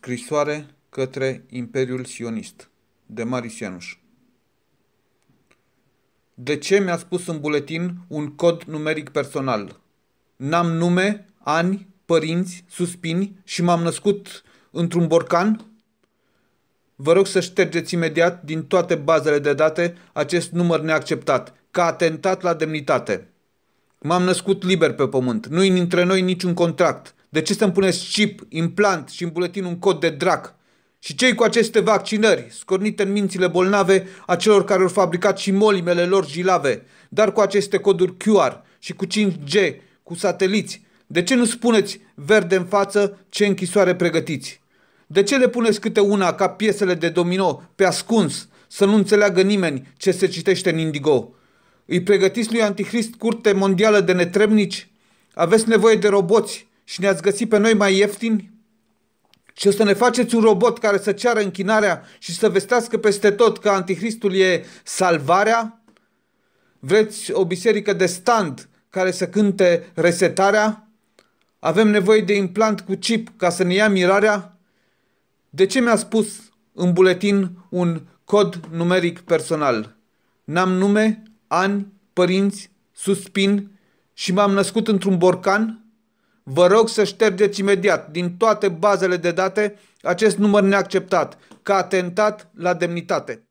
Scrisoare către Imperiul Sionist de Marisianuș De ce mi-a spus în buletin un cod numeric personal? N-am nume, ani, părinți, suspini și m-am născut într-un borcan? Vă rog să ștergeți imediat din toate bazele de date acest număr neacceptat, ca atentat la demnitate. M-am născut liber pe pământ, nu-i dintre noi niciun contract, de ce să-mi puneți chip, implant și în buletin un cod de drac? Și cei cu aceste vaccinări, scornite în mințile bolnave a celor care au fabricat și molimele lor jilave, dar cu aceste coduri QR și cu 5G, cu sateliți, de ce nu spuneți verde în față ce închisoare pregătiți? De ce le puneți câte una ca piesele de domino pe ascuns să nu înțeleagă nimeni ce se citește în indigo? Îi pregătiți lui Antichrist curte mondială de netrebnici? Aveți nevoie de roboți și ne-ați găsit pe noi mai ieftini? Și o să ne faceți un robot care să ceară închinarea și să vestească peste tot că antichristul e salvarea? Vreți o biserică de stand care să cânte resetarea? Avem nevoie de implant cu chip ca să ne ia mirarea? De ce mi-a spus în buletin un cod numeric personal? N-am nume, ani, părinți, suspin și m-am născut într-un borcan? Vă rog să ștergeți imediat din toate bazele de date acest număr neacceptat, ca atentat la demnitate.